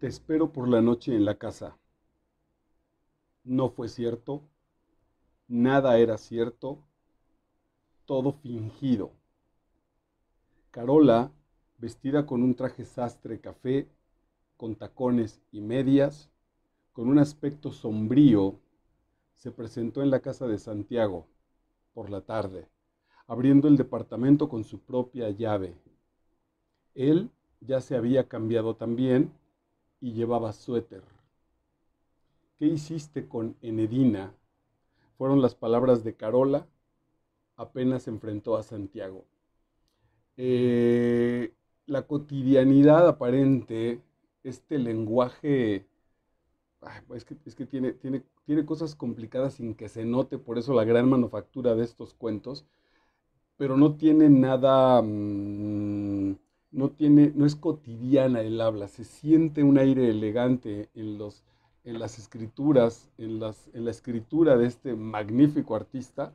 Te espero por la noche en la casa. No fue cierto, nada era cierto, todo fingido. Carola, vestida con un traje sastre café, con tacones y medias, con un aspecto sombrío, se presentó en la casa de Santiago por la tarde, abriendo el departamento con su propia llave. Él ya se había cambiado también y llevaba suéter. ¿Qué hiciste con Enedina? Fueron las palabras de Carola apenas enfrentó a Santiago. Eh, la cotidianidad aparente, este lenguaje, es que, tiene, tiene, tiene cosas complicadas sin que se note, por eso la gran manufactura de estos cuentos, pero no tiene nada mm, no tiene, no es cotidiana el habla, se siente un aire elegante en, las escrituras, en, la escritura de este magnífico artista,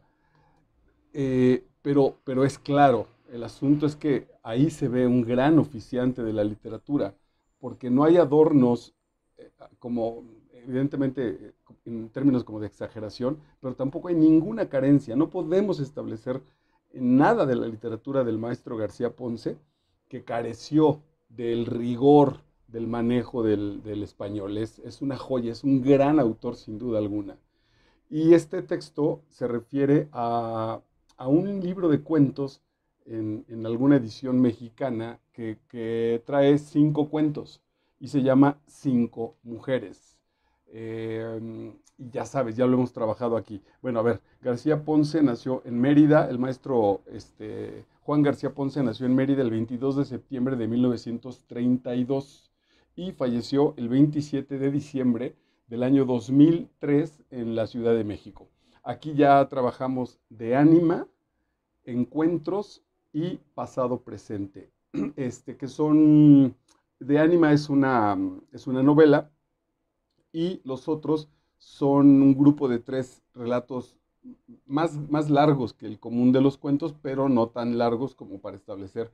eh, pero, pero es claro, el asunto es que ahí se ve un gran oficiante de la literatura, porque no hay adornos eh, como, evidentemente, en términos como de exageración, pero tampoco hay ninguna carencia, no podemos establecer nada de la literatura del maestro García Ponce, que careció del rigor del manejo del, español. Es, es, una joya, es un gran autor sin duda alguna. Y este texto se refiere a, un libro de cuentos en, alguna edición mexicana que, trae cinco cuentos y se llama Cinco Mujeres. Eh, y ya sabes, ya lo hemos trabajado aquí. Bueno, a ver, García Ponce nació en Mérida, el maestro este, Juan García Ponce nació en Mérida el 22 de septiembre de 1932 y falleció el 27 de diciembre del año 2003 en la Ciudad de México. Aquí ya trabajamos de ánima, encuentros y pasado presente, este, que son, de ánima es una, es una novela y los otros son un grupo de tres relatos más, más largos que el común de los cuentos, pero no tan largos como para establecer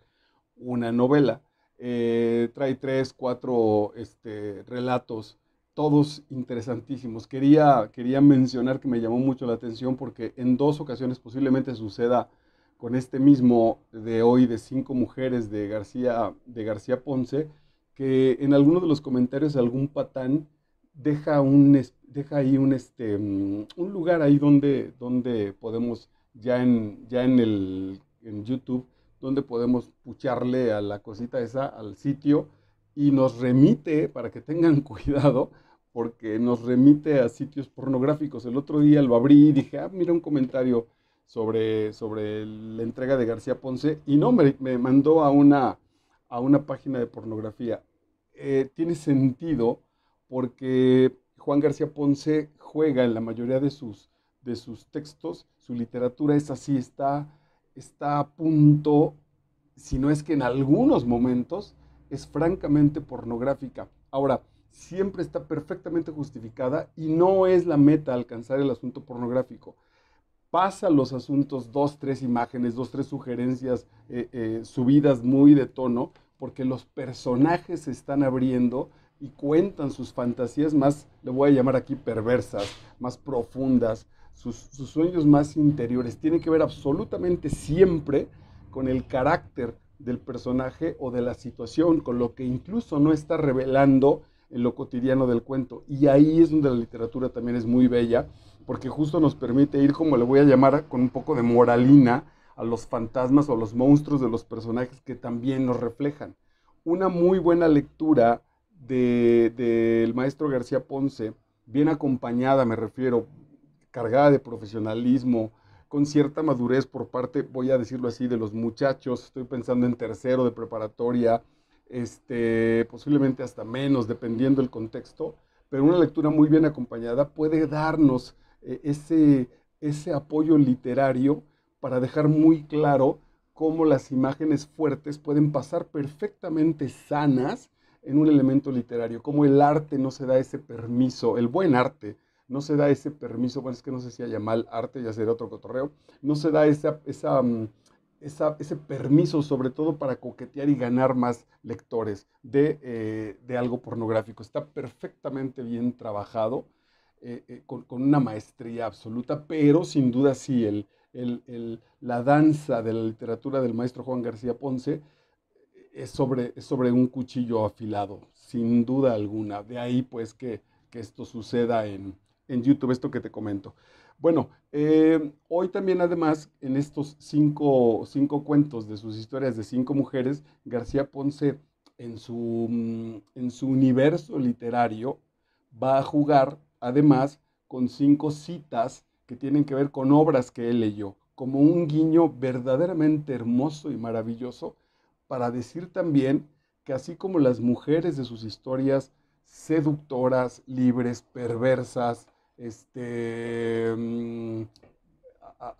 una novela. Eh, trae tres, cuatro este, relatos, todos interesantísimos. Quería, quería mencionar que me llamó mucho la atención porque en dos ocasiones posiblemente suceda con este mismo de hoy de cinco mujeres de García, de García Ponce, que en alguno de los comentarios algún patán deja, un, deja ahí un, este, mm, un lugar ahí donde, donde podemos, ya en, ya en, YouTube, donde podemos pucharle a la cosita esa, al sitio, y nos remite, para que tengan cuidado, porque nos remite a sitios pornográficos. El otro día lo abrí y dije, ah, mira un comentario sobre, sobre la entrega de García Ponce, y no, me, mandó a una, a una página de pornografía. Eh, tiene sentido porque Juan García Ponce juega en la mayoría de sus, de sus textos, su literatura es así, está, está a punto, si no es que en algunos momentos es francamente pornográfica. Ahora, siempre está perfectamente justificada y no es la meta alcanzar el asunto pornográfico. Pasa los asuntos dos, tres imágenes, dos, tres sugerencias, eh, eh, subidas muy de tono, porque los personajes se están abriendo y cuentan sus fantasías más, le voy a llamar aquí perversas, más profundas, sus, sueños más interiores. tienen que ver absolutamente siempre con el carácter del personaje o de la situación, con lo que incluso no está revelando en lo cotidiano del cuento. Y ahí es donde la literatura también es muy bella, porque justo nos permite ir, como le voy a llamar, con un poco de moralina a los fantasmas o a los monstruos de los personajes que también nos reflejan. Una muy buena lectura del maestro García Ponce, bien acompañada, me refiero, cargada de profesionalismo, con cierta madurez por parte, voy a decirlo así, de los muchachos, estoy pensando en tercero de preparatoria, este, posiblemente hasta menos, dependiendo del contexto, pero una lectura muy bien acompañada puede darnos eh, ese apoyo literario para dejar muy claro cómo las imágenes fuertes pueden pasar perfectamente sanas en un elemento literario, como el arte no se da ese permiso, el buen arte no se da ese permiso, bueno, es que no sé si haya mal arte, ya sería otro cotorreo, no se da mm, ese permiso, sobre todo para coquetear y ganar más lectores de, eh, algo pornográfico. Está perfectamente bien trabajado, eh, eh, con, una maestría absoluta, pero sin duda sí, el, la danza de la literatura del maestro Juan García Ponce es sobre, sobre un cuchillo afilado, sin duda alguna. De ahí pues que, esto suceda en, YouTube, esto que te comento. Bueno, eh, hoy también además en estos cinco, cinco, cuentos de sus historias de cinco mujeres, García Ponce en su, mm, en su universo literario va a jugar además con cinco citas que tienen que ver con obras que él leyó, como un guiño verdaderamente hermoso y maravilloso para decir también que así como las mujeres de sus historias seductoras, libres, perversas, este, mm,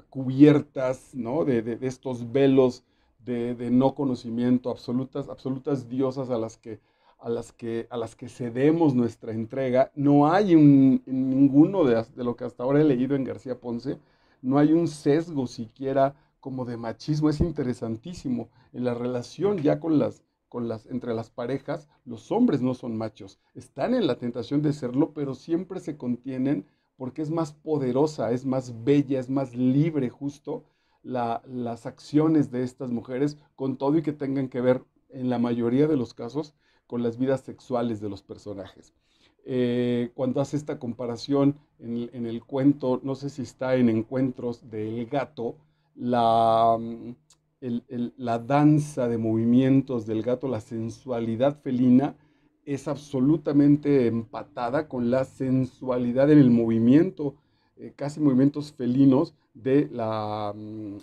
cubiertas ¿no? de, estos velos de, no conocimiento, absolutas, absolutas diosas a las, que, a, las que, a las que cedemos nuestra entrega. No hay un, ninguno de, lo que hasta ahora he leído en García Ponce, no hay un sesgo siquiera como de machismo es interesantísimo. En la relación ya con las, con las, entre las parejas, los hombres no son machos. Están en la tentación de serlo, pero siempre se contienen porque es más poderosa, es más bella, es más libre justo las acciones de estas mujeres, con todo y que tengan que ver, en la mayoría de los casos, con las vidas sexuales de los personajes. Eh, cuando hace esta comparación en, en, el cuento, no sé si está en Encuentros del Gato, Mm, la, danza de movimientos del gato, la sensualidad felina, es absolutamente empatada con la sensualidad en el movimiento, eh, casi movimientos felinos de la, mm,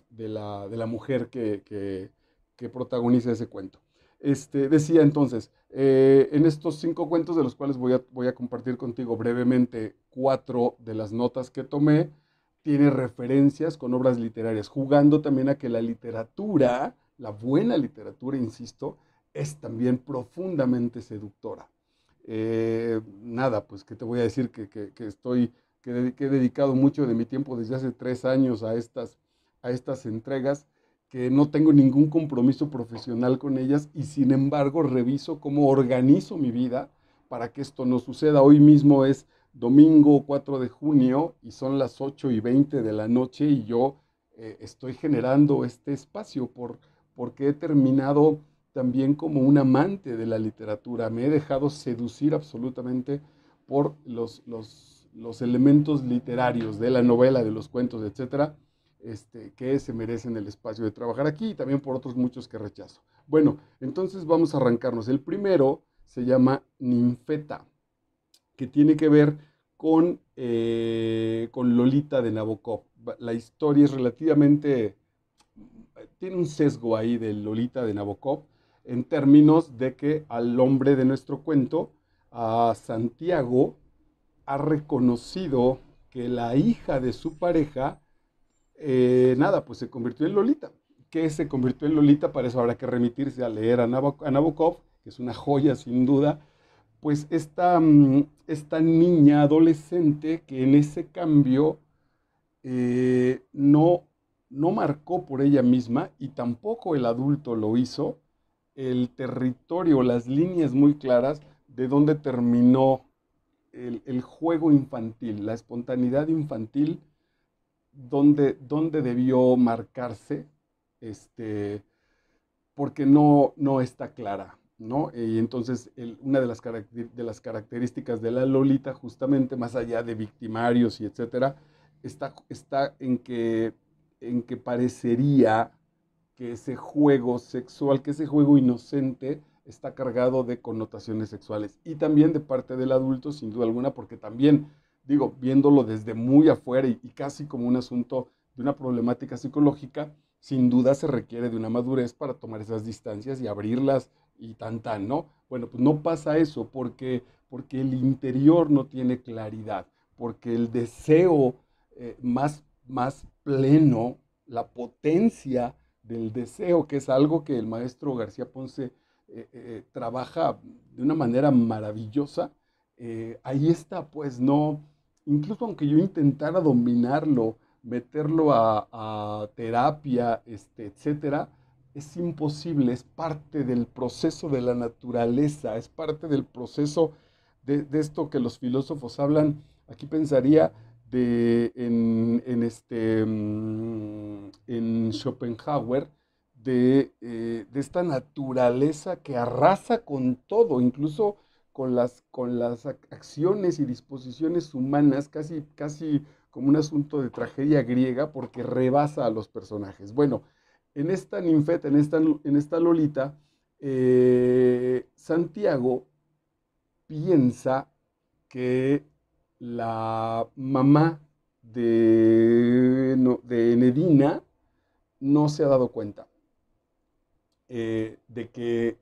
mujer que, protagoniza ese cuento. Este, decía entonces, eh, en estos cinco cuentos de los cuales voy a compartir contigo brevemente cuatro de las notas que tomé, tiene referencias con obras literarias, jugando también a que la literatura, la buena literatura, insisto, es también profundamente seductora. Eh, nada, pues que te voy a decir que, estoy, he dedicado mucho de mi tiempo desde hace tres años a estas, a estas entregas, que no tengo ningún compromiso profesional con ellas y sin embargo reviso cómo organizo mi vida para que esto no suceda. Hoy mismo es domingo 4 de junio y son las 8 y 20 de la noche y yo eh, estoy generando este espacio por, porque he terminado también como un amante de la literatura. Me he dejado seducir absolutamente por los, elementos literarios de la novela, de los cuentos, etcétera, este, que se merecen el espacio de trabajar aquí y también por otros muchos que rechazo. Bueno, entonces vamos a arrancarnos. El primero se llama Ninfeta que tiene que ver con, eh, con Lolita de Nabokov. La historia es relativamente, tiene un sesgo ahí de Lolita de Nabokov en términos de que al hombre de nuestro cuento, a Santiago, ha reconocido que la hija de su pareja, eh, nada, pues se convirtió en Lolita. ¿Qué se convirtió en Lolita? Para eso habrá que remitirse a leer a Nabokov, que es una joya sin duda, pues mm, esta, niña adolescente que en ese cambio eh, no, marcó por ella misma y tampoco el adulto lo hizo, el territorio, las líneas muy claras de dónde terminó el, juego infantil, la espontaneidad infantil, donde, debió marcarse, este, porque no está clara. ¿no? Y entonces una de las, de las características de la Lolita, justamente más allá de victimarios y etcétera, está, está en, que, en que parecería que ese juego sexual, que ese juego inocente, está cargado de connotaciones sexuales. Y también de parte del adulto, sin duda alguna, porque también, digo, viéndolo desde muy afuera y casi como un asunto de una problemática psicológica, sin duda se requiere de una madurez para tomar esas distancias y abrirlas y tan tan, ¿no? Bueno, pues no pasa eso porque, porque el interior no tiene claridad, porque el deseo eh, más, más pleno, la potencia del deseo, que es algo que el maestro García Ponce eh, eh, trabaja de una manera maravillosa, ahí está, pues no, incluso aunque yo intentara dominarlo, meterlo a, a terapia, este, etcétera, es imposible, es parte del proceso de la naturaleza, es parte del proceso de, esto que los filósofos hablan. Aquí pensaría de, en, este, mm, en Schopenhauer, eh, de, esta naturaleza que arrasa con todo, incluso con las, con las acciones y disposiciones humanas, casi, casi como un asunto de tragedia griega, porque rebasa a los personajes. Bueno, en esta ninfeta, en esta, en esta Lolita, eh, Santiago piensa que la mamá de, Enedina no se ha dado cuenta eh, de, que,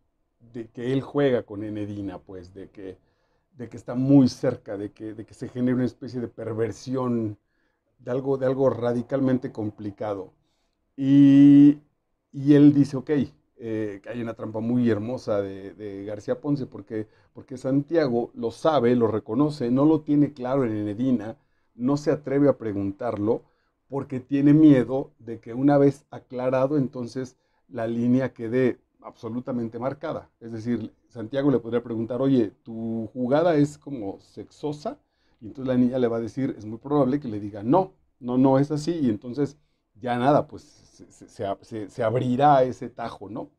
de, que, él juega con Enedina, pues, de que, de que está muy cerca, de que, se genere una especie de perversión, de algo, de algo radicalmente complicado. Y, él dice, ok, que eh, hay una trampa muy hermosa de, García Ponce, porque, porque Santiago lo sabe, lo reconoce, no lo tiene claro en Edina, no se atreve a preguntarlo, porque tiene miedo de que una vez aclarado, entonces la línea quede absolutamente marcada. Es decir, Santiago le podría preguntar, oye, tu jugada es como sexosa, y entonces la niña le va a decir, es muy probable que le diga, no, no, no es así, y entonces ya nada, pues se, abrirá ese tajo, ¿no?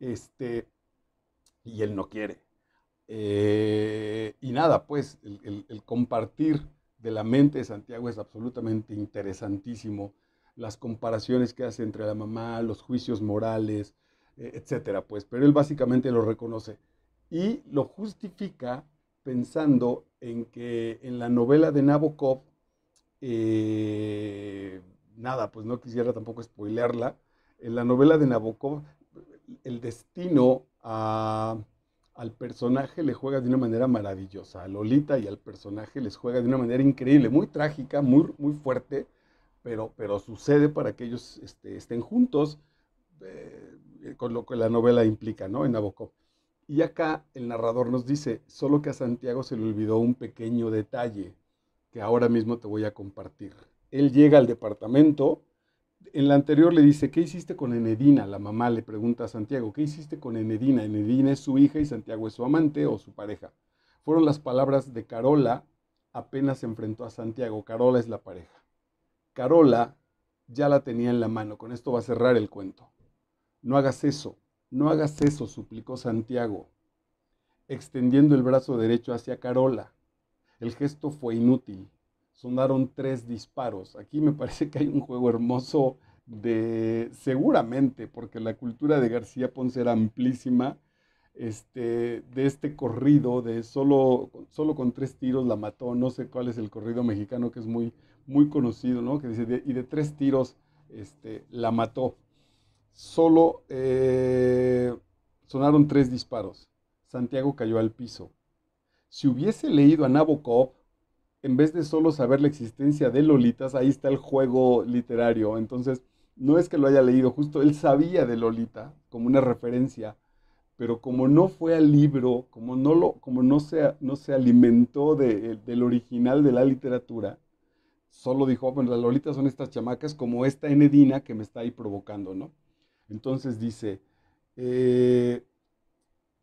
Este, y él no quiere. Eh, y nada, pues el, compartir de la mente de Santiago es absolutamente interesantísimo. Las comparaciones que hace entre la mamá, los juicios morales, eh, etcétera, pues. Pero él básicamente lo reconoce y lo justifica pensando en que en la novela de Nabokov eh, nada, pues no quisiera tampoco spoilearla, en la novela de Nabokov, el destino al personaje le juega de una manera maravillosa, a Lolita y al personaje les juega de una manera increíble, muy trágica, muy, muy fuerte, pero, pero sucede para que ellos este, estén juntos, eh, con lo que la novela implica, ¿no? En Nabokov. Y acá el narrador nos dice, solo que a Santiago se le olvidó un pequeño detalle que ahora mismo te voy a compartir. Él llega al departamento. En la anterior le dice, ¿qué hiciste con Enedina? La mamá le pregunta a Santiago, ¿qué hiciste con Enedina? Enedina es su hija y Santiago es su amante o su pareja. Fueron las palabras de Carola apenas se enfrentó a Santiago. Carola es la pareja. Carola ya la tenía en la mano. Con esto va a cerrar el cuento. No hagas eso, no hagas eso, suplicó Santiago, extendiendo el brazo derecho hacia Carola. El gesto fue inútil sonaron tres disparos. Aquí me parece que hay un juego hermoso de, seguramente, porque la cultura de García Ponce era amplísima, este, de este corrido de solo, solo con tres tiros la mató, no sé cuál es el corrido mexicano que es muy, muy conocido, ¿no? Que dice, y de tres tiros este, la mató. Solo eh, sonaron tres disparos. Santiago cayó al piso. Si hubiese leído a Nabokov, en vez de solo saber la existencia de Lolitas, ahí está el juego literario. Entonces, no es que lo haya leído, justo él sabía de Lolita como una referencia, pero como no fue al libro, como no, lo, como no, se, no se alimentó del original de la literatura, solo dijo, bueno, las Lolitas son estas chamacas como esta Enedina que me está ahí provocando, ¿no? Entonces dice, eh,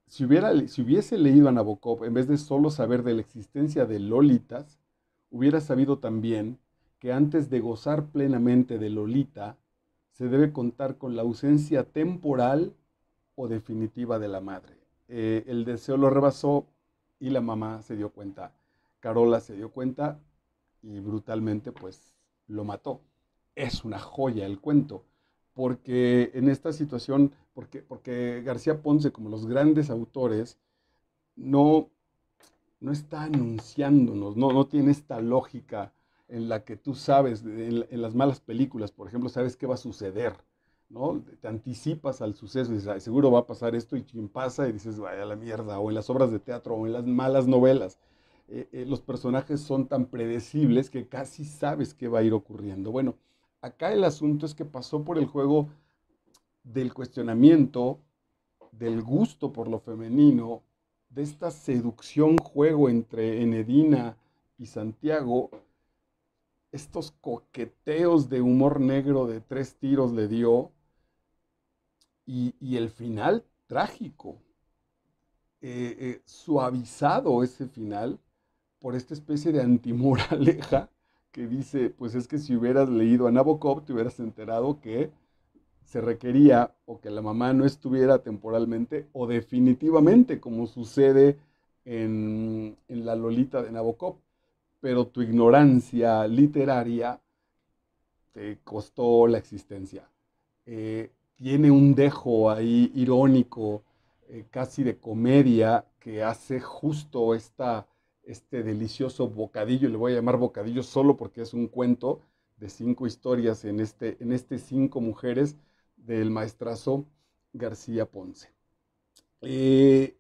si, hubiera, si hubiese leído a Nabokov, en vez de solo saber de la existencia de Lolitas, hubiera sabido también que antes de gozar plenamente de Lolita, se debe contar con la ausencia temporal o definitiva de la madre. Eh, el deseo lo rebasó y la mamá se dio cuenta. Carola se dio cuenta y brutalmente pues lo mató. Es una joya el cuento, porque en esta situación, porque, porque García Ponce, como los grandes autores, no no está anunciándonos, no, no tiene esta lógica en la que tú sabes, en, las malas películas, por ejemplo, sabes qué va a suceder, ¿no? Te anticipas al suceso, y dices, seguro va a pasar esto y quien pasa y dices, vaya la mierda, o en las obras de teatro, o en las malas novelas. Eh, eh, los personajes son tan predecibles que casi sabes qué va a ir ocurriendo. Bueno, acá el asunto es que pasó por el juego del cuestionamiento, del gusto por lo femenino, de esta seducción, juego entre Enedina y Santiago, estos coqueteos de humor negro de tres tiros le dio y, el final trágico, eh, eh, suavizado ese final por esta especie de antimoraleja que dice, pues es que si hubieras leído a Nabokov te hubieras enterado que se requería o que la mamá no estuviera temporalmente o definitivamente, como sucede en, la Lolita de Nabokov. Pero tu ignorancia literaria te costó la existencia. Eh, tiene un dejo ahí irónico, eh, casi de comedia, que hace justo esta, este delicioso bocadillo, le voy a llamar bocadillo solo porque es un cuento de cinco historias en este, en este cinco mujeres, del maestrazo García Ponce. Eh,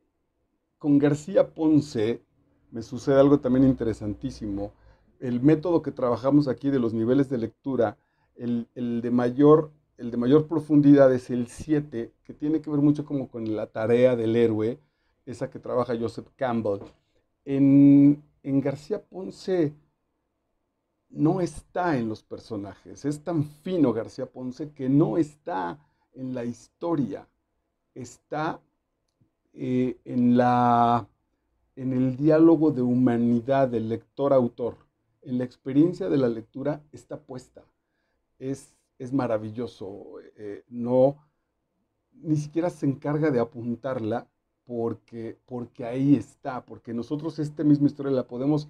con García Ponce me sucede algo también interesantísimo. El método que trabajamos aquí de los niveles de lectura, el, de, mayor, el de mayor profundidad es el 7, que tiene que ver mucho como con la tarea del héroe, esa que trabaja Joseph Campbell. en García Ponce no está en los personajes. Es tan fino García Ponce que no está en la historia, está eh, en, la, en el diálogo de humanidad del lector-autor. En la experiencia de la lectura está puesta. Es, es maravilloso. Eh, eh, no, ni siquiera se encarga de apuntarla porque, porque ahí está, porque nosotros esta misma historia la podemos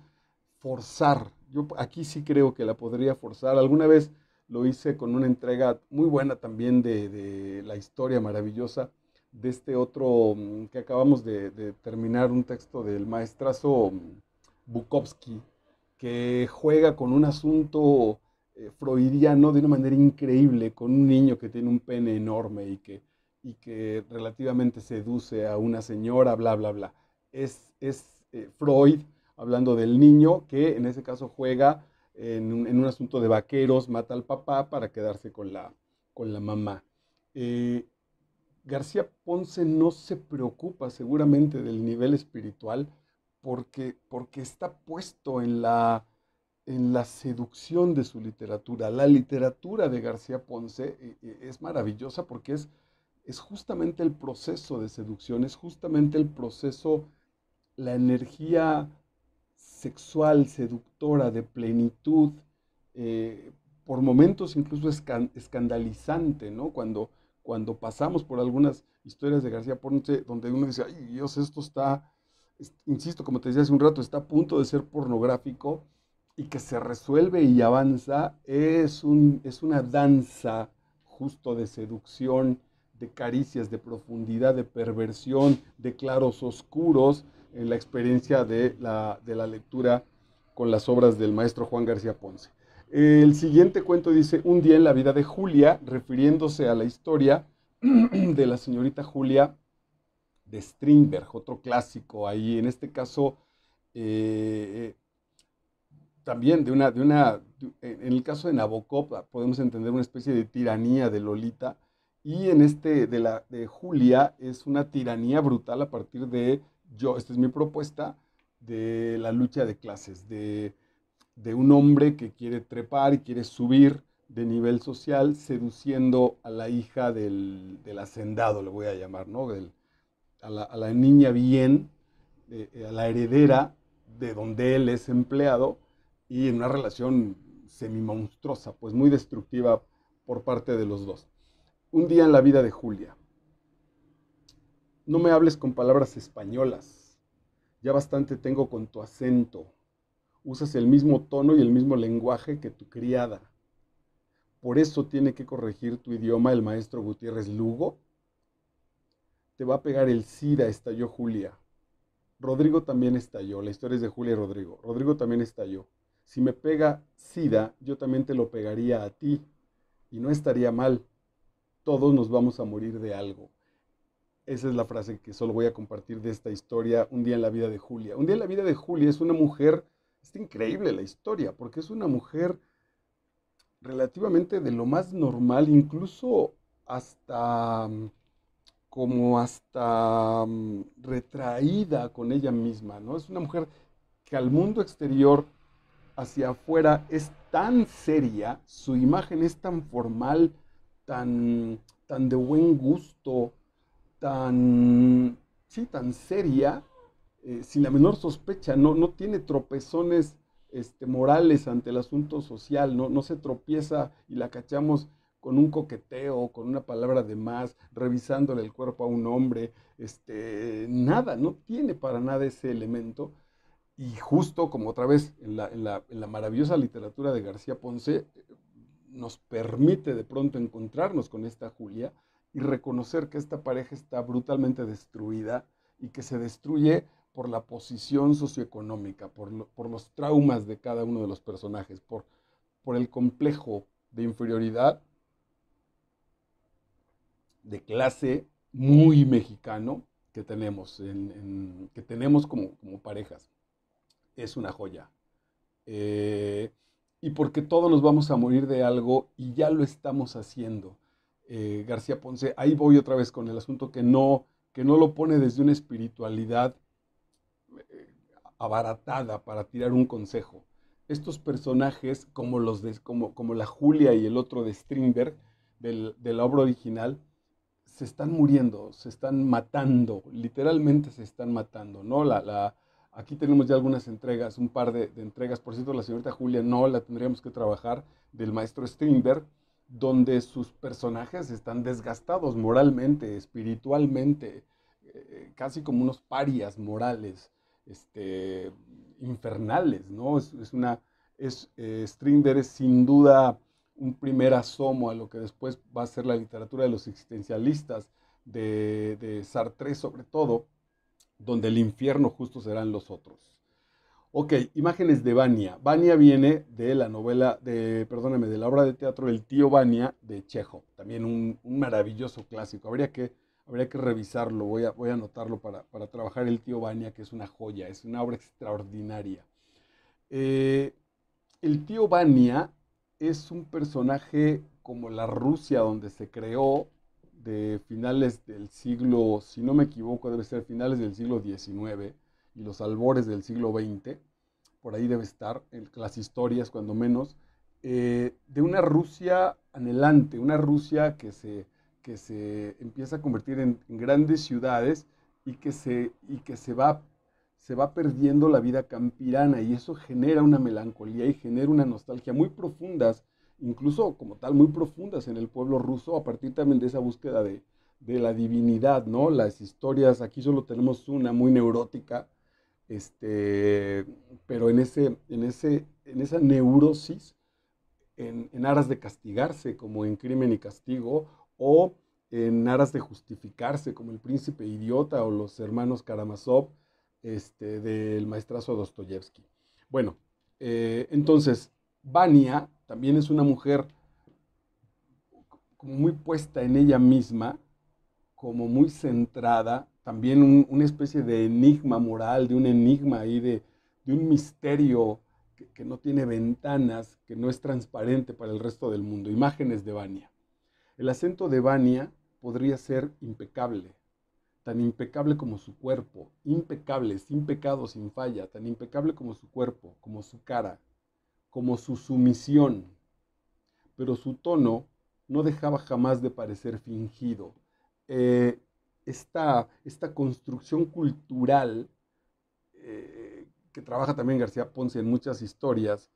forzar. Yo aquí sí creo que la podría forzar. Alguna vez lo hice con una entrega muy buena también de, la historia maravillosa de este otro mm, que acabamos de, terminar, un texto del maestrazo mm, Bukowski, que juega con un asunto eh, freudiano de una manera increíble, con un niño que tiene un pene enorme y que, y que relativamente seduce a una señora, bla, bla, bla. Es, es eh, Freud hablando del niño que en ese caso juega en un, asunto de vaqueros, mata al papá para quedarse con la, con la mamá. Eh, García Ponce no se preocupa seguramente del nivel espiritual porque, porque está puesto en la, en la seducción de su literatura. La literatura de García Ponce eh, eh, es maravillosa porque es, es justamente el proceso de seducción, es justamente el proceso, la energía sexual, seductora, de plenitud, eh, por momentos incluso escandalizante, ¿no? Cuando, cuando pasamos por algunas historias de García Ponce, donde uno dice, ay Dios, esto está, insisto, como te decía hace un rato, está a punto de ser pornográfico y que se resuelve y avanza, es, es una danza justo de seducción, de caricias, de profundidad, de perversión, de claros oscuros, en la experiencia de la, lectura con las obras del maestro Juan García Ponce. El siguiente cuento dice, un día en la vida de Julia, refiriéndose a la historia de la señorita Julia de Strindberg, otro clásico ahí, en este caso, eh, también de una, de una, en el caso de Nabokov ah, podemos entender una especie de tiranía de Lolita, y en este de, la, de Julia es una tiranía brutal a partir de yo, esta es mi propuesta de la lucha de clases, de, un hombre que quiere trepar y quiere subir de nivel social seduciendo a la hija del, hacendado, le voy a llamar, ¿no? a, la, niña bien, eh, eh, a la heredera de donde él es empleado y en una relación semi-monstruosa, pues muy destructiva por parte de los dos. Un día en la vida de Julia no me hables con palabras españolas. Ya bastante tengo con tu acento. Usas el mismo tono y el mismo lenguaje que tu criada. Por eso tiene que corregir tu idioma el maestro Gutiérrez Lugo. Te va a pegar el SIDA, estalló Julia. Rodrigo también estalló. La historia es de Julia y Rodrigo. Rodrigo también estalló. Si me pega SIDA, yo también te lo pegaría a ti. Y no estaría mal. Todos nos vamos a morir de algo. Esa es la frase que solo voy a compartir de esta historia, Un día en la vida de Julia. Un día en la vida de Julia es una mujer, es increíble la historia, porque es una mujer relativamente de lo más normal, incluso hasta mm, como hasta mm, retraída con ella misma, ¿no? Es una mujer que al mundo exterior hacia afuera es tan seria, su imagen es tan formal, tan, tan de buen gusto, tan, tan seria, eh, sin la menor sospecha, no, no tiene tropezones este, morales ante el asunto social, no, se tropieza y la cachamos con un coqueteo, con una palabra de más, revisándole el cuerpo a un hombre, este, nada, no tiene para nada ese elemento. Y justo como otra vez la, en la maravillosa literatura de García Ponce, eh, nos permite de pronto encontrarnos con esta Julia, y reconocer que esta pareja está brutalmente destruida y que se destruye por la posición socioeconómica, por, los traumas de cada uno de los personajes, por, por el complejo de inferioridad, de clase muy mexicano que tenemos, que tenemos como, parejas. Es una joya. Eh, y porque todos nos vamos a morir de algo y ya lo estamos haciendo. Eh, García Ponce, ahí voy otra vez con el asunto que no, que no lo pone desde una espiritualidad eh, abaratada para tirar un consejo. Estos personajes, como, los de, como, como la Julia y el otro de Strindberg, del, de la obra original, se están muriendo, se están matando, literalmente se están matando, ¿no? La, la, aquí tenemos ya algunas entregas, un par de, de entregas, por cierto, la señorita Julia no la tendríamos que trabajar, del maestro Strindberg, donde sus personajes están desgastados moralmente, espiritualmente, eh, casi como unos parias morales, este, infernales, ¿no? Es, una, es, eh, Strinder es sin duda un primer asomo a lo que después va a ser la literatura de los existencialistas, de, de Sartre sobre todo, donde el infierno justo serán los otros. Ok, imágenes de Vania. Vania viene de la novela, de, perdóname, de la obra de teatro El tío Vania de Chejo. También un, maravilloso clásico. Habría que, habría que revisarlo, voy a, voy a anotarlo para, trabajar El tío Vania, que es una joya, es una obra extraordinaria. Eh, el tío Vania es un personaje como la Rusia donde se creó de finales del siglo, si no me equivoco, debe ser finales del siglo XIX y los albores del siglo XX, por ahí debe estar, en las historias cuando menos, eh, de una Rusia anhelante, una Rusia que se, que se empieza a convertir en, en, grandes ciudades y que, se, y que se, va, se va perdiendo la vida campirana y eso genera una melancolía y genera una nostalgia muy profundas, incluso como tal, muy profundas en el pueblo ruso a partir también de esa búsqueda de, de la divinidad, ¿no? Las historias, aquí solo tenemos una muy neurótica, este, pero en, ese, en, ese, en esa neurosis, en, aras de castigarse, como en crimen y castigo, o en aras de justificarse, como el príncipe idiota o los hermanos Karamazov este, del maestrazo Dostoyevsky. Bueno, eh, entonces, Vania también es una mujer muy puesta en ella misma, como muy centrada, también una especie de enigma moral, de un enigma ahí, de, un misterio que, no tiene ventanas, que no es transparente para el resto del mundo. Imágenes de Vania. El acento de Vania podría ser impecable, tan impecable como su cuerpo, impecable, sin pecado, sin falla, tan impecable como su cuerpo, como su cara, como su sumisión. Pero su tono no dejaba jamás de parecer fingido. Eh, esta, esta construcción cultural eh, que trabaja también García Ponce en muchas historias,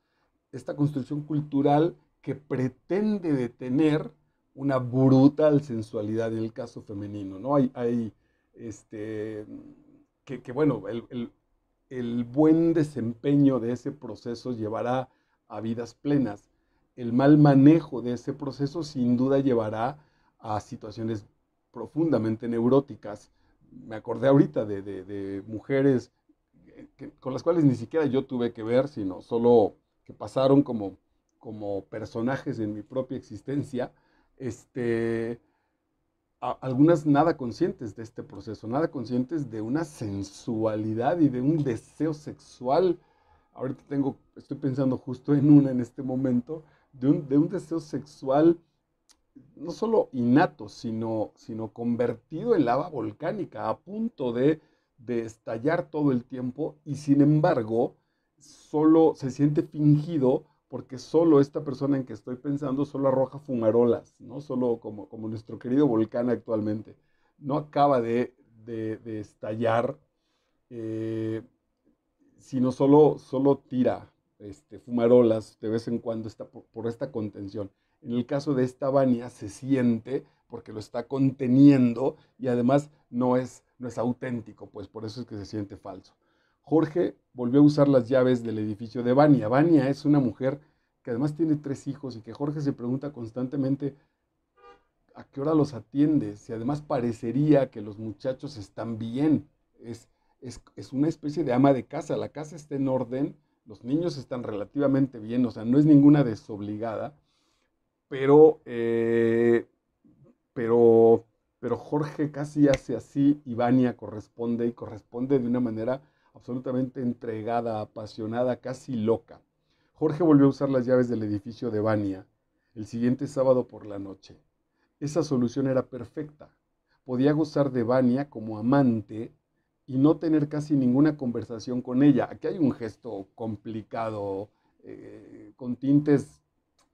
esta construcción cultural que pretende detener una brutal sensualidad en el caso femenino, ¿no? Hay, hay este, que, bueno, el, el buen desempeño de ese proceso llevará a vidas plenas. El mal manejo de ese proceso sin duda llevará a situaciones profundamente neuróticas. Me acordé ahorita de, mujeres con las cuales ni siquiera yo tuve que ver, sino solo que pasaron como, como personajes en mi propia existencia, este, algunas nada conscientes de este proceso, nada conscientes de una sensualidad y de un deseo sexual. Ahorita tengo, estoy pensando justo en una en este momento, de un, de un deseo sexual no solo innato, sino, convertido en lava volcánica, a punto de, estallar todo el tiempo, y sin embargo, solo se siente fingido porque solo esta persona en que estoy pensando solo arroja fumarolas, ¿no? Solo como, nuestro querido volcán actualmente. No acaba de, estallar, eh, sino solo, solo tira este, fumarolas de vez en cuando está por esta contención. En el caso de esta Vania se siente porque lo está conteniendo y además no es, no es auténtico, pues por eso es que se siente falso. Jorge volvió a usar las llaves del edificio de Vania. Vania es una mujer que además tiene tres hijos y que Jorge se pregunta constantemente a qué hora los atiende, si además parecería que los muchachos están bien. Es, es una especie de ama de casa, la casa está en orden, los niños están relativamente bien, o sea, no es ninguna desobligada pero, eh, pero, pero Jorge casi hace así y Vania corresponde y corresponde de una manera absolutamente entregada, apasionada, casi loca. Jorge volvió a usar las llaves del edificio de Vania el siguiente sábado por la noche. Esa solución era perfecta. Podía gozar de Vania como amante y no tener casi ninguna conversación con ella. Aquí hay un gesto complicado, eh, con tintes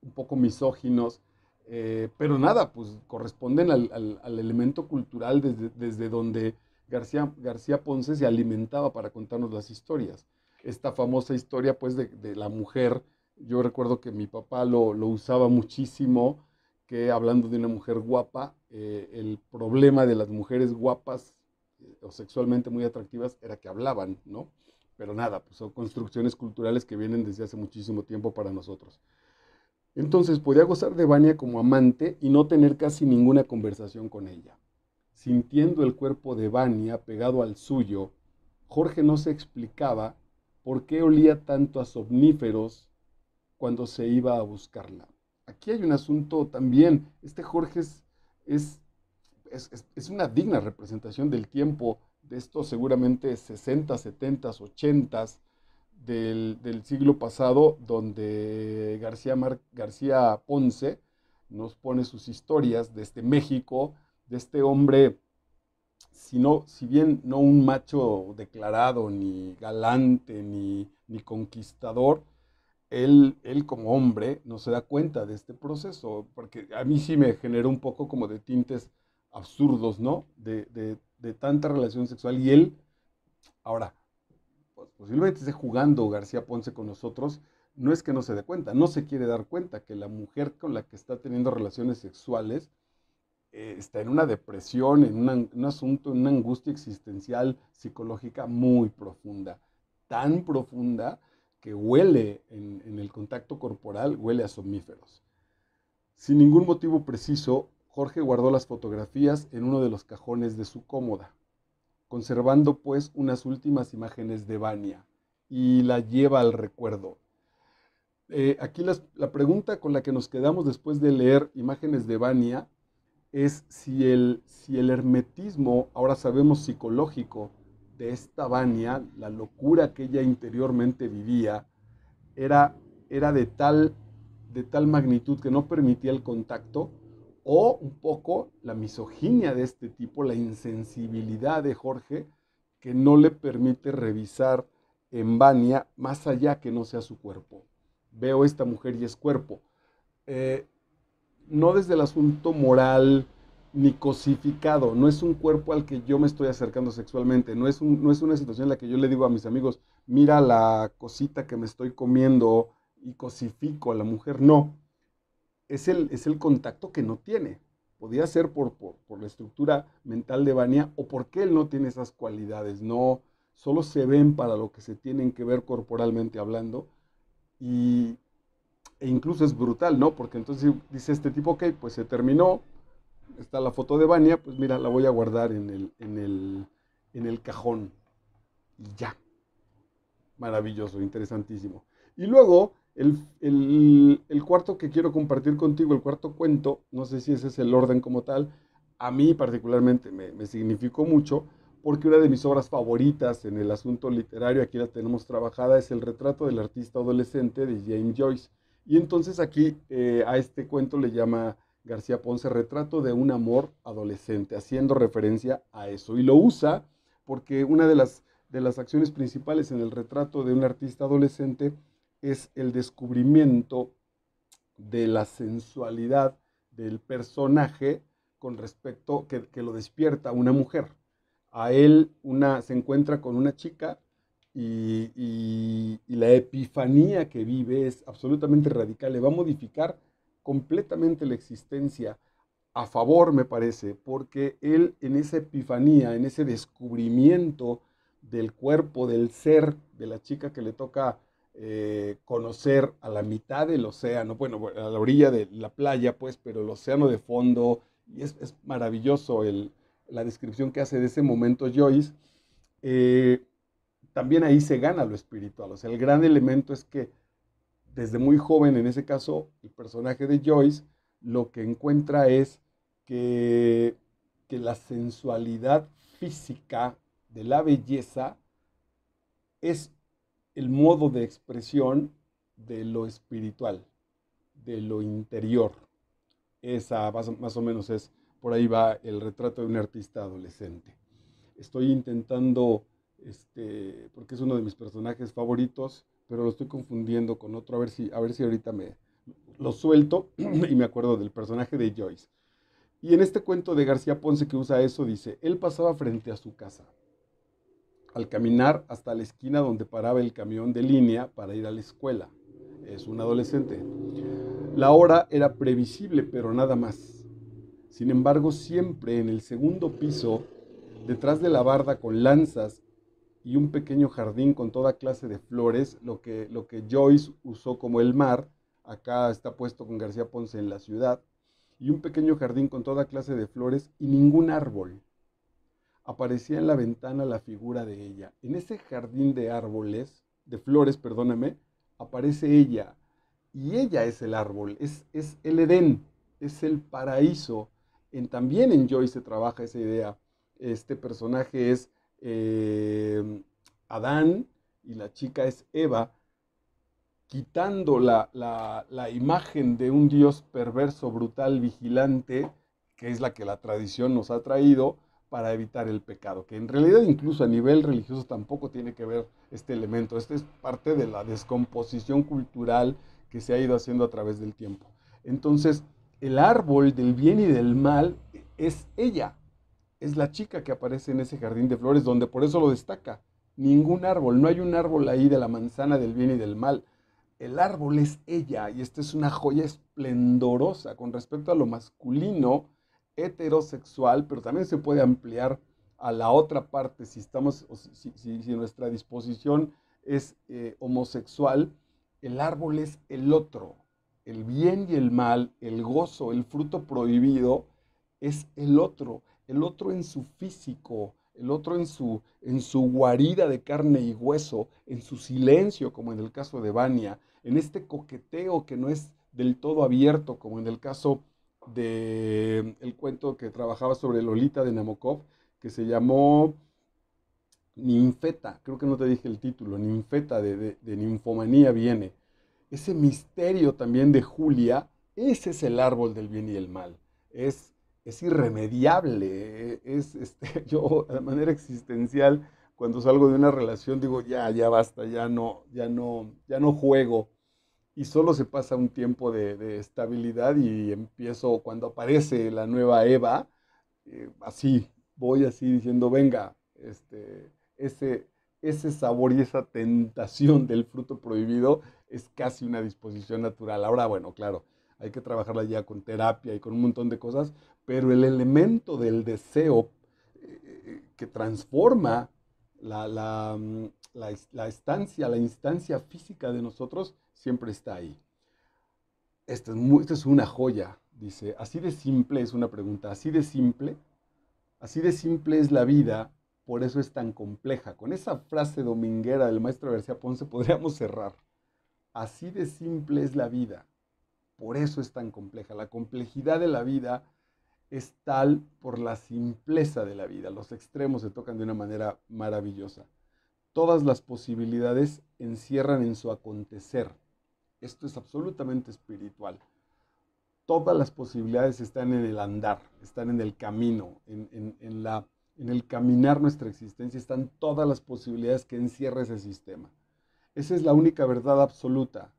un poco misóginos, eh, pero nada, pues corresponden al, elemento cultural desde, desde donde García, García, Ponce se alimentaba para contarnos las historias. Esta famosa historia, pues, de, la mujer, yo recuerdo que mi papá lo, usaba muchísimo, que hablando de una mujer guapa, eh, el problema de las mujeres guapas eh, o sexualmente muy atractivas era que hablaban, ¿no? Pero nada, pues son construcciones culturales que vienen desde hace muchísimo tiempo para nosotros. Entonces podía gozar de Vania como amante y no tener casi ninguna conversación con ella. Sintiendo el cuerpo de Vania pegado al suyo, Jorge no se explicaba por qué olía tanto a somníferos cuando se iba a buscarla. Aquí hay un asunto también. Este Jorge es, es, una digna representación del tiempo de estos seguramente 60, 70, 80 del, siglo pasado, donde García, García Ponce nos pone sus historias de este México, de este hombre, si, si bien no un macho declarado, ni galante, ni, conquistador, él, él, como hombre no se da cuenta de este proceso, porque a mí sí me generó un poco como de tintes absurdos, ¿no? De, de, de tanta relación sexual. Y él, ahora, posiblemente esté jugando García Ponce con nosotros, no es que no se dé cuenta, no se quiere dar cuenta que la mujer con la que está teniendo relaciones sexuales eh, está en una depresión, en un asunto, en una angustia existencial psicológica muy profunda, tan profunda que huele en, en el contacto corporal, huele a somníferos. Sin ningún motivo preciso, Jorge guardó las fotografías en uno de los cajones de su cómoda conservando pues unas últimas imágenes de Vania y la lleva al recuerdo. Eh, aquí la pregunta con la que nos quedamos después de leer imágenes de Vania es si el, si el hermetismo, ahora sabemos psicológico, de esta Vania, la locura que ella interiormente vivía, era, era de, tal, de tal magnitud que no permitía el contacto o un poco la misoginia de este tipo, la insensibilidad de Jorge, que no le permite revisar en Bania más allá que no sea su cuerpo. Veo esta mujer y es cuerpo. Eh, no desde el asunto moral ni cosificado, no es un cuerpo al que yo me estoy acercando sexualmente, no es, no es una situación en la que yo le digo a mis amigos, mira la cosita que me estoy comiendo y cosifico a la mujer, no, es el, es el contacto que no tiene. Podía ser por, por, la estructura mental de Vania o porque él no tiene esas cualidades, no solo se ven para lo que se tienen que ver corporalmente hablando y, e incluso es brutal, ¿no? Porque entonces dice este tipo, ok, pues se terminó, está la foto de Vania, pues mira, la voy a guardar en el, en el, en el cajón y ya. Maravilloso, interesantísimo. Y luego el, cuarto que quiero compartir contigo, el cuarto cuento, no sé si ese es el orden como tal, a mí particularmente me, significó mucho porque una de mis obras favoritas en el asunto literario, aquí la tenemos trabajada, es El retrato del artista adolescente de James Joyce. Y entonces aquí eh, a este cuento le llama García Ponce Retrato de un amor adolescente, haciendo referencia a eso. Y lo usa porque una de las, de las acciones principales en el retrato de un artista adolescente es el descubrimiento de la sensualidad del personaje con respecto que, que lo despierta una mujer. A él una, se encuentra con una chica y, y la epifanía que vive es absolutamente radical, le va a modificar completamente la existencia a favor, me parece, porque él en esa epifanía, en ese descubrimiento del cuerpo, del ser de la chica que le toca eh, conocer a la mitad del océano, bueno, a la orilla de la playa, pues, pero el océano de fondo, y es, maravilloso el, la descripción que hace de ese momento Joyce, eh, también ahí se gana lo espiritual. O sea, el gran elemento es que desde muy joven, en ese caso, el personaje de Joyce, lo que encuentra es que, que la sensualidad física de la belleza es el modo de expresión de lo espiritual, de lo interior. Esa más o menos es, por ahí va el retrato de un artista adolescente. Estoy intentando, este, porque es uno de mis personajes favoritos, pero lo estoy confundiendo con otro, a ver si, a ver si ahorita me lo suelto y me acuerdo del personaje de Joyce. Y en este cuento de García Ponce que usa eso, dice, él pasaba frente a su casa al caminar hasta la esquina donde paraba el camión de línea para ir a la escuela. Es un adolescente. La hora era previsible, pero nada más. Sin embargo, siempre en el segundo piso, detrás de la barda con lanzas y un pequeño jardín con toda clase de flores, lo que, lo que Joyce usó como el mar, acá está puesto con García Ponce en la ciudad, y un pequeño jardín con toda clase de flores y ningún árbol aparecía en la ventana la figura de ella. En ese jardín de árboles, de flores, perdóname, aparece ella. Y ella es el árbol, es, es el Edén, es el paraíso. En, también en Joy se trabaja esa idea. Este personaje es eh, Adán y la chica es Eva, quitando la, la imagen de un dios perverso, brutal, vigilante, que es la que la tradición nos ha traído, para evitar el pecado, que en realidad incluso a nivel religioso tampoco tiene que ver este elemento. Este es parte de la descomposición cultural que se ha ido haciendo a través del tiempo. Entonces, el árbol del bien y del mal es ella, es la chica que aparece en ese jardín de flores, donde por eso lo destaca. Ningún árbol, no hay un árbol ahí de la manzana del bien y del mal. El árbol es ella y esta es una joya esplendorosa con respecto a lo masculino heterosexual, pero también se puede ampliar a la otra parte si, estamos, si, nuestra disposición es eh, homosexual, el árbol es el otro, el bien y el mal, el gozo, el fruto prohibido es el otro, el otro en su físico, el otro en su, en su guarida de carne y hueso, en su silencio, como en el caso de Vania, en este coqueteo que no es del todo abierto, como en el caso de el cuento que trabajaba sobre Lolita de Namokov, que se llamó Ninfeta, creo que no te dije el título, Ninfeta de, de, Ninfomanía viene. Ese misterio también de Julia, ese es el árbol del bien y el mal. Es, irremediable, es este, yo de manera existencial cuando salgo de una relación digo, ya, ya basta, ya no, ya no, ya no juego y solo se pasa un tiempo de, estabilidad y empiezo cuando aparece la nueva Eva, eh, así, voy así diciendo, venga, este, ese, ese sabor y esa tentación del fruto prohibido es casi una disposición natural. Ahora, bueno, claro, hay que trabajarla ya con terapia y con un montón de cosas, pero el elemento del deseo eh, eh, que transforma la, mm, la, estancia, la instancia física de nosotros siempre está ahí. Esta es, es una joya, dice. Así de simple es una pregunta, así de simple, así de simple es la vida, por eso es tan compleja. Con esa frase dominguera del maestro García Ponce podríamos cerrar. Así de simple es la vida, por eso es tan compleja. La complejidad de la vida es tal por la simpleza de la vida. Los extremos se tocan de una manera maravillosa todas las posibilidades encierran en su acontecer. Esto es absolutamente espiritual. Todas las posibilidades están en el andar, están en el camino, en, la, en el caminar nuestra existencia, están todas las posibilidades que encierra ese sistema. Esa es la única verdad absoluta,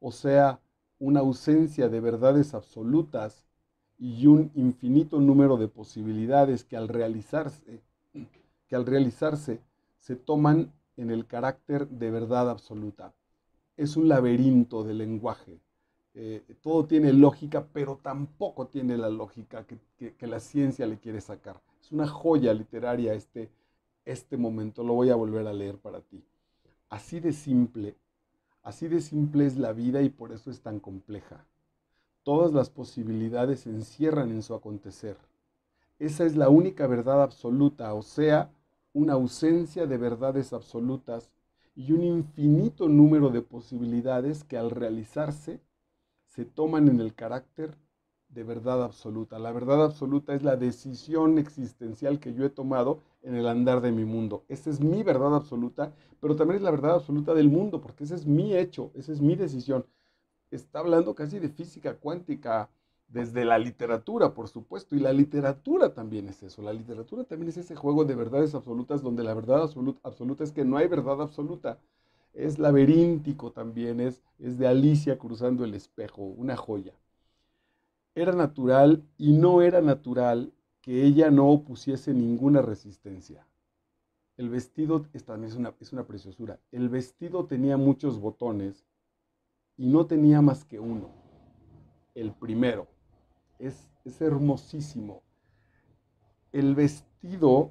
o sea, una ausencia de verdades absolutas y un infinito número de posibilidades que al realizarse, que al realizarse se toman en el carácter de verdad absoluta. Es un laberinto de lenguaje. Eh, todo tiene lógica, pero tampoco tiene la lógica que, la ciencia le quiere sacar. Es una joya literaria este, este momento. Lo voy a volver a leer para ti. Así de simple, así de simple es la vida y por eso es tan compleja. Todas las posibilidades se encierran en su acontecer. Esa es la única verdad absoluta, o sea, una ausencia de verdades absolutas y un infinito número de posibilidades que al realizarse se toman en el carácter de verdad absoluta. La verdad absoluta es la decisión existencial que yo he tomado en el andar de mi mundo. Esa es mi verdad absoluta, pero también es la verdad absoluta del mundo, porque ese es mi hecho, esa es mi decisión. Está hablando casi de física cuántica, desde la literatura, por supuesto, y la literatura también es eso, la literatura también es ese juego de verdades absolutas donde la verdad absoluta, absoluta es que no hay verdad absoluta, es laberíntico también, es, es de Alicia cruzando el espejo, una joya. Era natural y no era natural que ella no opusiese ninguna resistencia. El vestido también es una, es una preciosura. El vestido tenía muchos botones y no tenía más que uno, el primero es, hermosísimo. El vestido,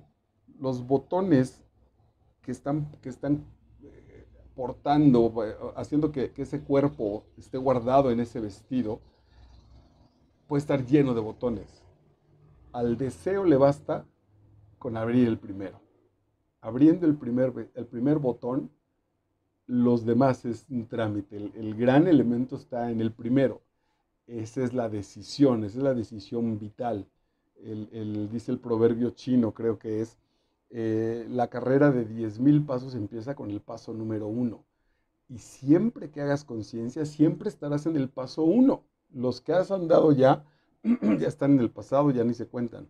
los botones que están, que están eh, portando, eh, haciendo que, ese cuerpo esté guardado en ese vestido, puede estar lleno de botones. Al deseo le basta con abrir el primero. Abriendo el primer, el primer botón, los demás es un trámite. el gran elemento está en el primero. Esa es la decisión, esa es la decisión vital. El, dice el proverbio chino, creo que es, eh, la carrera de 10.000 pasos empieza con el paso número uno. Y siempre que hagas conciencia, siempre estarás en el paso uno. Los que has andado ya, ya están en el pasado, ya ni se cuentan.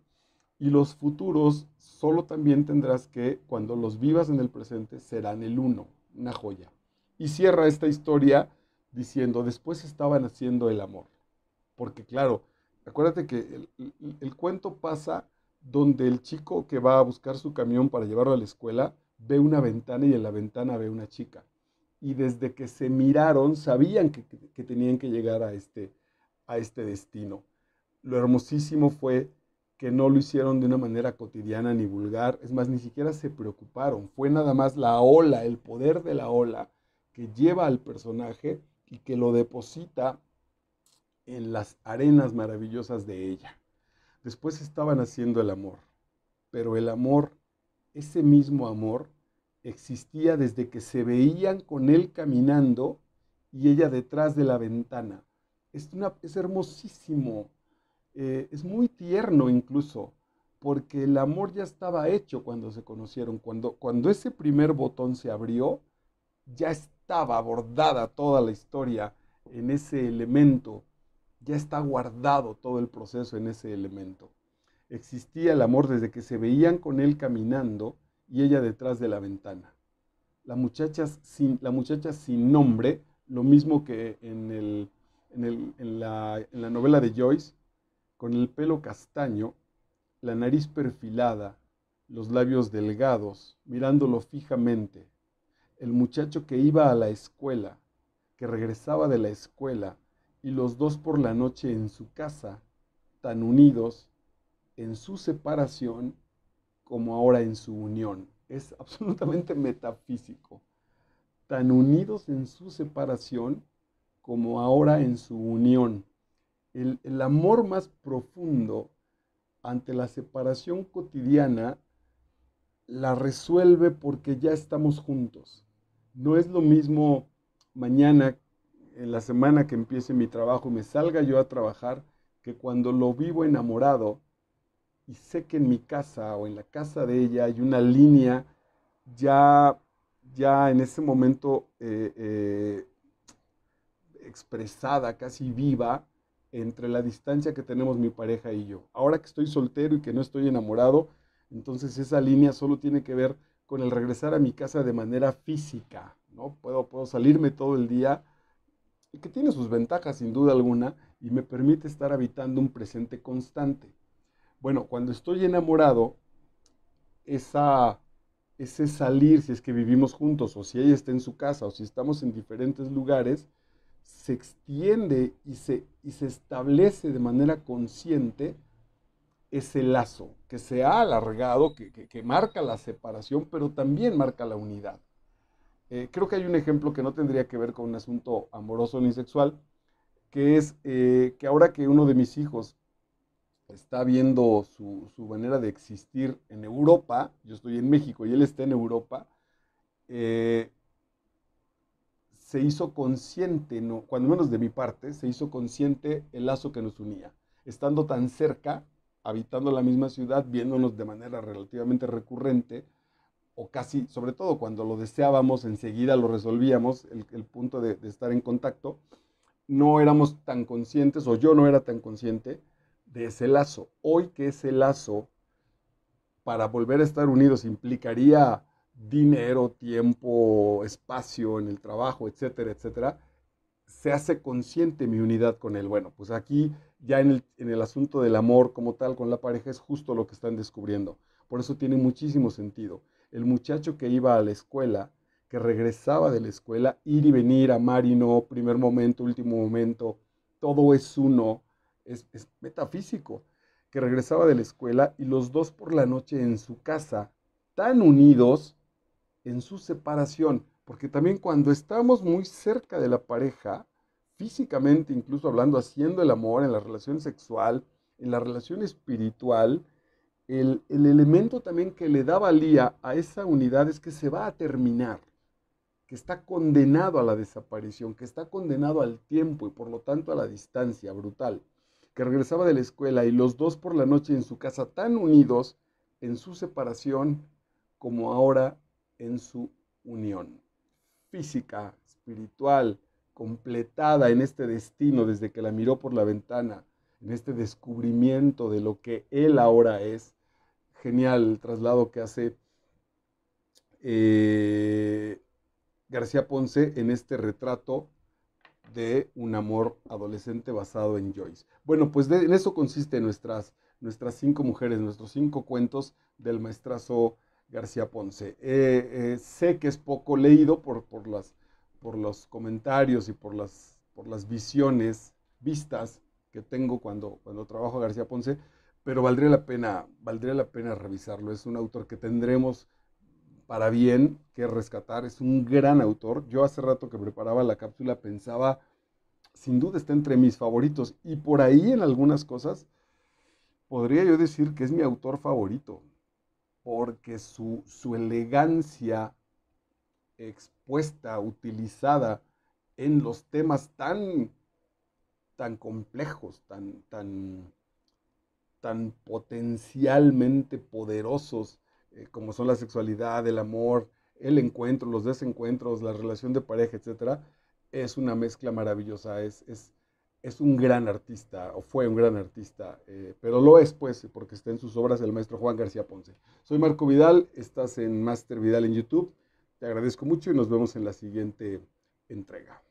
Y los futuros solo también tendrás que, cuando los vivas en el presente, serán el uno, una joya. Y cierra esta historia diciendo, después estaban haciendo el amor porque claro, acuérdate que el, cuento pasa donde el chico que va a buscar su camión para llevarlo a la escuela ve una ventana y en la ventana ve una chica. Y desde que se miraron sabían que, que tenían que llegar a este, a este destino. Lo hermosísimo fue que no lo hicieron de una manera cotidiana ni vulgar, es más, ni siquiera se preocuparon, fue nada más la ola, el poder de la ola que lleva al personaje y que lo deposita en las arenas maravillosas de ella. Después estaban haciendo el amor, pero el amor, ese mismo amor, existía desde que se veían con él caminando y ella detrás de la ventana. Es, es hermosísimo, eh, es muy tierno incluso, porque el amor ya estaba hecho cuando se conocieron. Cuando, cuando ese primer botón se abrió, ya estaba abordada toda la historia en ese elemento ya está guardado todo el proceso en ese elemento. Existía el amor desde que se veían con él caminando y ella detrás de la ventana. La muchacha sin, la muchacha sin nombre, lo mismo que en, el, en, la, en la novela de Joyce, con el pelo castaño, la nariz perfilada, los labios delgados, mirándolo fijamente. El muchacho que iba a la escuela, que regresaba de la escuela, y los dos por la noche en su casa, tan unidos en su separación como ahora en su unión. Es absolutamente metafísico. Tan unidos en su separación como ahora en su unión. El, el amor más profundo ante la separación cotidiana la resuelve porque ya estamos juntos. No es lo mismo mañana en la semana que empiece mi trabajo me salga yo a trabajar que cuando lo vivo enamorado y sé que en mi casa o en la casa de ella hay una línea ya, ya en ese momento eh, eh, expresada, casi viva, entre la distancia que tenemos mi pareja y yo. Ahora que estoy soltero y que no estoy enamorado, entonces esa línea solo tiene que ver con el regresar a mi casa de manera física, ¿no? Puedo, puedo salirme todo el día que tiene sus ventajas sin duda alguna y me permite estar habitando un presente constante. Bueno, cuando estoy enamorado, esa, ese salir, si es que vivimos juntos o si ella está en su casa o si estamos en diferentes lugares, se extiende y se, y se establece de manera consciente ese lazo que se ha alargado, que marca la separación, pero también marca la unidad. Eh, creo que hay un ejemplo que no tendría que ver con un asunto amoroso ni sexual, que es eh, que ahora que uno de mis hijos está viendo su, manera de existir en Europa, yo estoy en México y él está en Europa, eh, se hizo consciente, no, cuando menos de mi parte, se hizo consciente el lazo que nos unía. Estando tan cerca, habitando la misma ciudad, viéndonos de manera relativamente recurrente, o casi, sobre todo cuando lo deseábamos, enseguida lo resolvíamos, el, punto de, estar en contacto, no éramos tan conscientes, o yo no era tan consciente de ese lazo. Hoy que ese lazo, para volver a estar unidos, implicaría dinero, tiempo, espacio en el trabajo, etcétera, etcétera, se hace consciente mi unidad con él. Bueno, pues aquí ya en el asunto del amor como tal con la pareja es justo lo que están descubriendo. Por eso tiene muchísimo sentido el muchacho que iba a la escuela, que regresaba de la escuela, ir y venir, amar y no, primer momento, último momento, todo es uno, es, es metafísico, que regresaba de la escuela y los dos por la noche en su casa, tan unidos en su separación, porque también cuando estamos muy cerca de la pareja, físicamente, incluso hablando, haciendo el amor en la relación sexual, en la relación espiritual, el, elemento también que le da valía a esa unidad es que se va a terminar, que está condenado a la desaparición, que está condenado al tiempo y por lo tanto a la distancia brutal, que regresaba de la escuela y los dos por la noche en su casa tan unidos en su separación como ahora en su unión física, espiritual, completada en este destino desde que la miró por la ventana, en este descubrimiento de lo que él ahora es, genial el traslado que hace eh, García Ponce en este retrato de un amor adolescente basado en Joyce. Bueno, pues en eso consiste nuestras, nuestras cinco mujeres, nuestros cinco cuentos del maestrazo García Ponce. Eh, eh, sé que es poco leído por, por, las, por los comentarios y por las, por las visiones, vistas que tengo cuando, cuando trabajo a García Ponce, pero valdría la pena, valdría la pena revisarlo. Es un autor que tendremos para bien que rescatar. Es un gran autor. Yo hace rato que preparaba la cápsula pensaba, sin duda está entre mis favoritos y por ahí en algunas cosas podría yo decir que es mi autor favorito, porque su, elegancia expuesta, utilizada en los temas tan, tan complejos, tan, tan, tan potencialmente poderosos eh, como son la sexualidad, el amor, el encuentro, los desencuentros, la relación de pareja, etc., es una mezcla maravillosa, es, es, es un gran artista, o fue un gran artista, eh, pero lo es pues, porque está en sus obras el maestro Juan García Ponce. Soy Marco Vidal, estás en Master Vidal en YouTube, te agradezco mucho y nos vemos en la siguiente entrega.